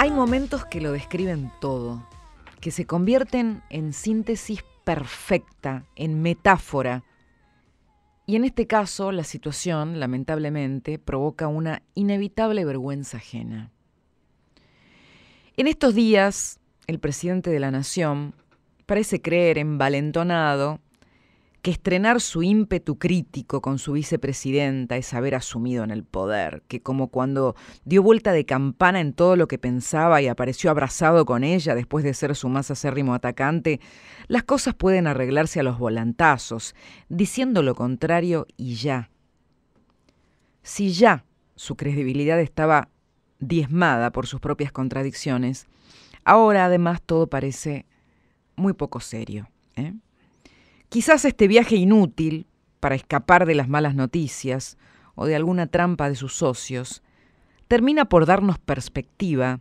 Hay momentos que lo describen todo, que se convierten en síntesis perfecta, en metáfora. Y en este caso, la situación, lamentablemente, provoca una inevitable vergüenza ajena. En estos días, el presidente de la Nación parece creer, envalentonado, que estrenar su ímpetu crítico con su vicepresidenta es haber asumido en el poder, que como cuando dio vuelta de campana en todo lo que pensaba y apareció abrazado con ella después de ser su más acérrimo atacante, las cosas pueden arreglarse a los volantazos, diciendo lo contrario y ya. Si ya su credibilidad estaba diezmada por sus propias contradicciones, ahora además todo parece muy poco serio. ¿eh? Quizás este viaje inútil, para escapar de las malas noticias o de alguna trampa de sus socios, termina por darnos perspectiva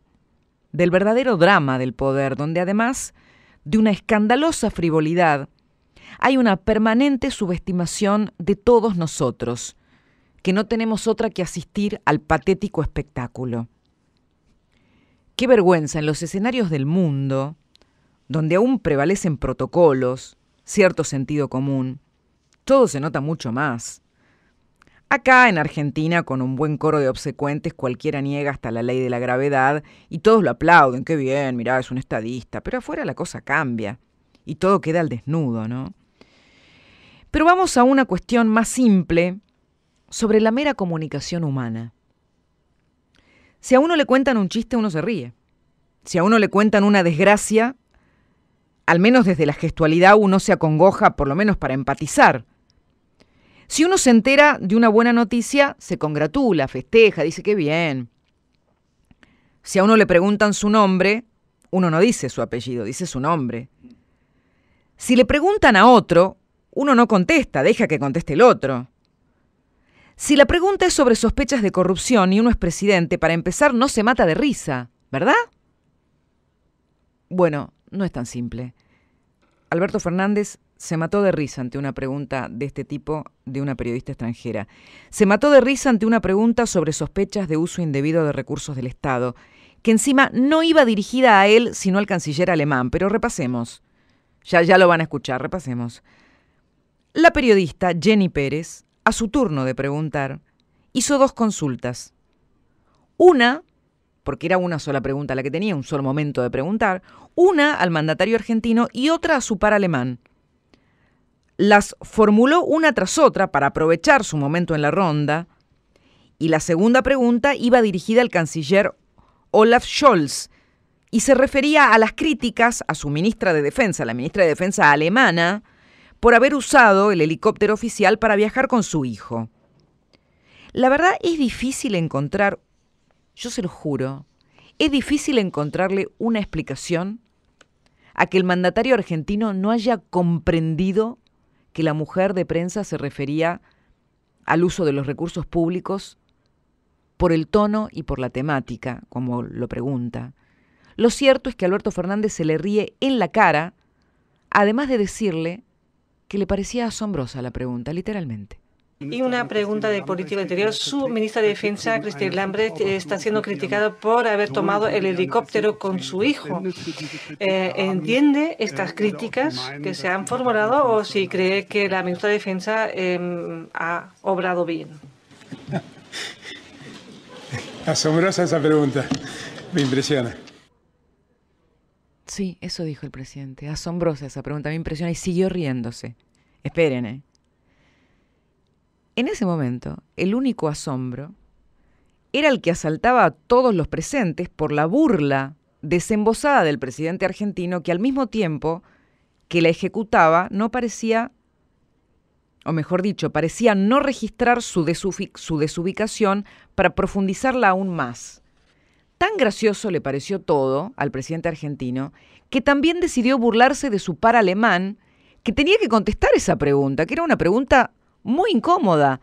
del verdadero drama del poder, donde además de una escandalosa frivolidad, hay una permanente subestimación de todos nosotros, que no tenemos otra que asistir al patético espectáculo. Qué vergüenza en los escenarios del mundo, donde aún prevalecen protocolos, cierto sentido común. Todo se nota mucho más. Acá en Argentina, con un buen coro de obsecuentes, cualquiera niega hasta la ley de la gravedad y todos lo aplauden, qué bien, mirá, es un estadista, pero afuera la cosa cambia y todo queda al desnudo, ¿no? Pero vamos a una cuestión más simple sobre la mera comunicación humana. Si a uno le cuentan un chiste, uno se ríe. Si a uno le cuentan una desgracia, al menos desde la gestualidad, uno se acongoja, por lo menos para empatizar. Si uno se entera de una buena noticia, se congratula, festeja, dice que bien. Si a uno le preguntan su nombre, uno no dice su apellido, dice su nombre. Si le preguntan a otro, uno no contesta, deja que conteste el otro. Si la pregunta es sobre sospechas de corrupción y uno es presidente, para empezar no se mata de risa, ¿verdad? Bueno, no es tan simple. Alberto Fernández se mató de risa ante una pregunta de este tipo de una periodista extranjera. Se mató de risa ante una pregunta sobre sospechas de uso indebido de recursos del Estado, que encima no iba dirigida a él sino al canciller alemán, pero repasemos. Ya, ya lo van a escuchar, repasemos. La periodista Jenny Pérez, a su turno de preguntar, hizo dos consultas. Una porque era una sola pregunta la que tenía, un solo momento de preguntar, una al mandatario argentino y otra a su par alemán. Las formuló una tras otra para aprovechar su momento en la ronda, y la segunda pregunta iba dirigida al canciller Olaf Scholz, y se refería a las críticas a su ministra de Defensa, la ministra de Defensa alemana, por haber usado el helicóptero oficial para viajar con su hijo. La verdad es difícil encontrar yo se lo juro, es difícil encontrarle una explicación a que el mandatario argentino no haya comprendido que la mujer de prensa se refería al uso de los recursos públicos por el tono y por la temática, como lo pregunta. Lo cierto es que Alberto Fernández se le ríe en la cara, además de decirle que le parecía asombrosa la pregunta, literalmente. Y una pregunta de política interior. Su ministra de Defensa, Christine Lambrecht, está siendo criticada por haber tomado el helicóptero con su hijo. Eh, ¿Entiende estas eh, críticas que se han formulado o si cree que la ministra de Defensa em, ha obrado bien? Asombrosa esa pregunta. Me impresiona. Sí, eso dijo el presidente. Asombrosa esa pregunta. Me impresiona y siguió riéndose. Esperen, ¿eh? En ese momento, el único asombro era el que asaltaba a todos los presentes por la burla desembosada del presidente argentino que al mismo tiempo que la ejecutaba no parecía, o mejor dicho, parecía no registrar su, su desubicación para profundizarla aún más. Tan gracioso le pareció todo al presidente argentino que también decidió burlarse de su par alemán que tenía que contestar esa pregunta, que era una pregunta muy incómoda.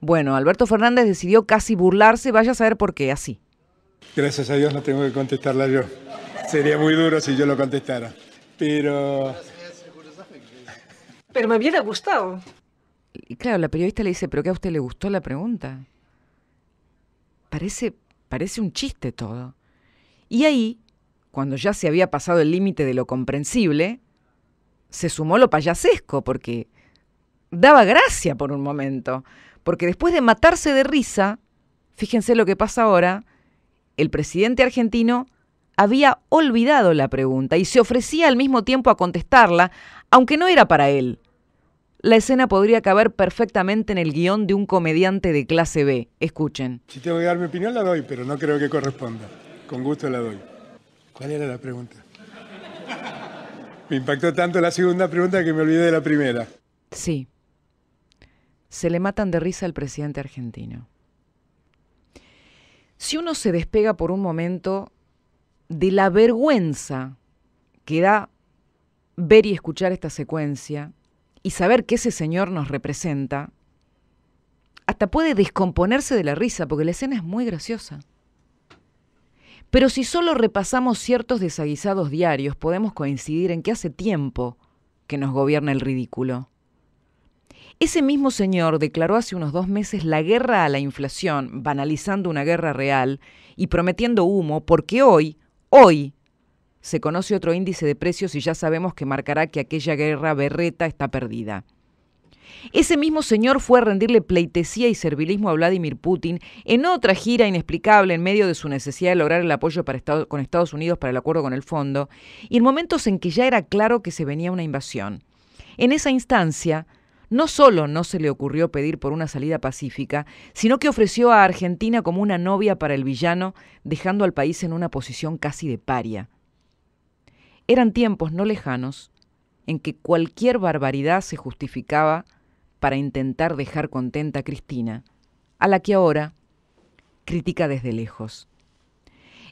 Bueno, Alberto Fernández decidió casi burlarse, vaya a saber por qué, así. Gracias a Dios no tengo que contestarla yo. Sería muy duro si yo lo contestara. Pero... Pero me hubiera gustado. Y claro, la periodista le dice, ¿pero qué a usted le gustó la pregunta? Parece, parece un chiste todo. Y ahí, cuando ya se había pasado el límite de lo comprensible, se sumó lo payasesco, porque daba gracia por un momento, porque después de matarse de risa, fíjense lo que pasa ahora, el presidente argentino había olvidado la pregunta y se ofrecía al mismo tiempo a contestarla, aunque no era para él. La escena podría caber perfectamente en el guión de un comediante de clase B. Escuchen. Si tengo que dar mi opinión, la doy, pero no creo que corresponda. Con gusto la doy. ¿Cuál era la pregunta? Me impactó tanto la segunda pregunta que me olvidé de la primera. Sí se le matan de risa al presidente argentino. Si uno se despega por un momento de la vergüenza que da ver y escuchar esta secuencia y saber que ese señor nos representa, hasta puede descomponerse de la risa porque la escena es muy graciosa. Pero si solo repasamos ciertos desaguisados diarios, podemos coincidir en que hace tiempo que nos gobierna el ridículo. Ese mismo señor declaró hace unos dos meses la guerra a la inflación, banalizando una guerra real y prometiendo humo, porque hoy, hoy, se conoce otro índice de precios y ya sabemos que marcará que aquella guerra berreta está perdida. Ese mismo señor fue a rendirle pleitesía y servilismo a Vladimir Putin en otra gira inexplicable en medio de su necesidad de lograr el apoyo con Estados Unidos para el acuerdo con el fondo y en momentos en que ya era claro que se venía una invasión. En esa instancia, no solo no se le ocurrió pedir por una salida pacífica, sino que ofreció a Argentina como una novia para el villano, dejando al país en una posición casi de paria. Eran tiempos no lejanos en que cualquier barbaridad se justificaba para intentar dejar contenta a Cristina, a la que ahora critica desde lejos.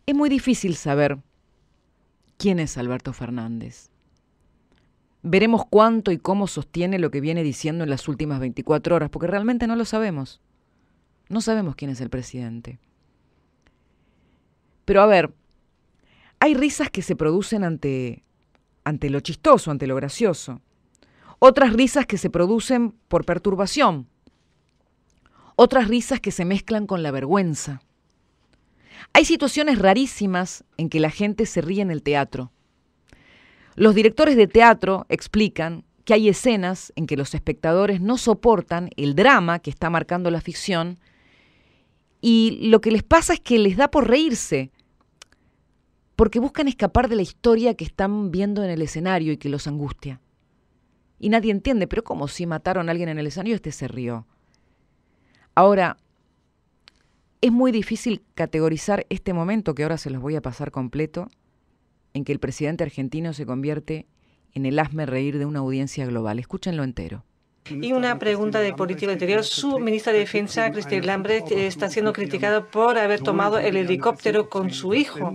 Es muy difícil saber quién es Alberto Fernández. Veremos cuánto y cómo sostiene lo que viene diciendo en las últimas 24 horas, porque realmente no lo sabemos. No sabemos quién es el presidente. Pero a ver, hay risas que se producen ante, ante lo chistoso, ante lo gracioso. Otras risas que se producen por perturbación. Otras risas que se mezclan con la vergüenza. Hay situaciones rarísimas en que la gente se ríe en el teatro los directores de teatro explican que hay escenas en que los espectadores no soportan el drama que está marcando la ficción y lo que les pasa es que les da por reírse, porque buscan escapar de la historia que están viendo en el escenario y que los angustia. Y nadie entiende, pero como si mataron a alguien en el escenario, este se rió. Ahora, es muy difícil categorizar este momento que ahora se los voy a pasar completo en que el presidente argentino se convierte en el asme reír de una audiencia global. Escúchenlo entero. Y una pregunta de política interior. Su ministra de Defensa, Cristian Lambrecht, eh, está siendo criticada por haber tomado el helicóptero con su hijo.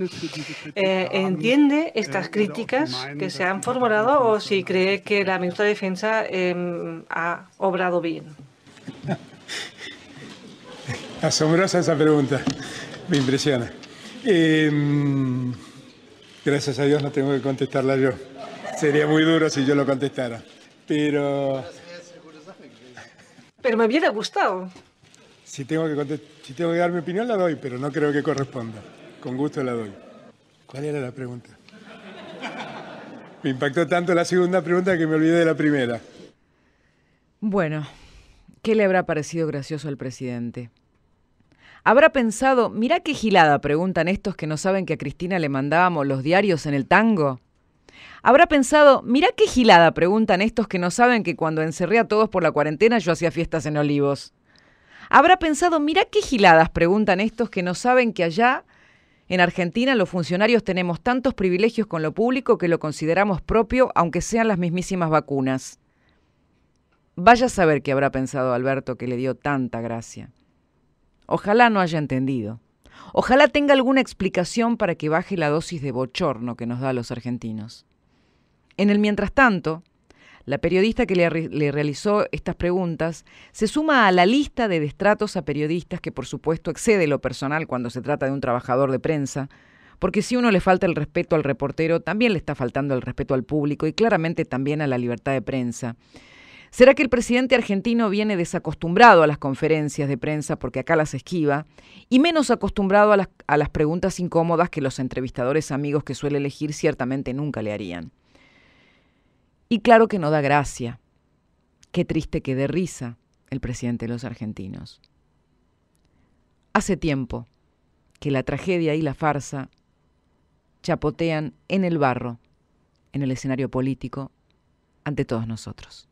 Eh, ¿Entiende estas críticas que se han formulado o si cree que la ministra de Defensa em, ha obrado bien? Asombrosa esa pregunta. Me impresiona. Eh, Gracias a Dios no tengo que contestarla yo. Sería muy duro si yo lo contestara. Pero... Pero me hubiera gustado. Si tengo, que si tengo que dar mi opinión, la doy, pero no creo que corresponda. Con gusto la doy. ¿Cuál era la pregunta? Me impactó tanto la segunda pregunta que me olvidé de la primera. Bueno, ¿qué le habrá parecido gracioso al presidente? habrá pensado, mirá qué gilada, preguntan estos que no saben que a Cristina le mandábamos los diarios en el tango. Habrá pensado, mirá qué gilada, preguntan estos que no saben que cuando encerré a todos por la cuarentena yo hacía fiestas en olivos. Habrá pensado, mirá qué giladas, preguntan estos que no saben que allá en Argentina los funcionarios tenemos tantos privilegios con lo público que lo consideramos propio, aunque sean las mismísimas vacunas. Vaya a saber qué habrá pensado Alberto que le dio tanta gracia. Ojalá no haya entendido. Ojalá tenga alguna explicación para que baje la dosis de bochorno que nos da a los argentinos. En el mientras tanto, la periodista que le, realizó estas preguntas se suma a la lista de destratos a periodistas que por supuesto excede lo personal cuando se trata de un trabajador de prensa, porque si uno le falta el respeto al reportero, también le está faltando el respeto al público y claramente también a la libertad de prensa. ¿Será que el presidente argentino viene desacostumbrado a las conferencias de prensa porque acá las esquiva y menos acostumbrado a las, preguntas incómodas que los entrevistadores amigos que suele elegir ciertamente nunca le harían? Y claro que no da gracia. Qué triste que dé risa el presidente de los argentinos. Hace tiempo que la tragedia y la farsa chapotean en el barro, en el escenario político, ante todos nosotros.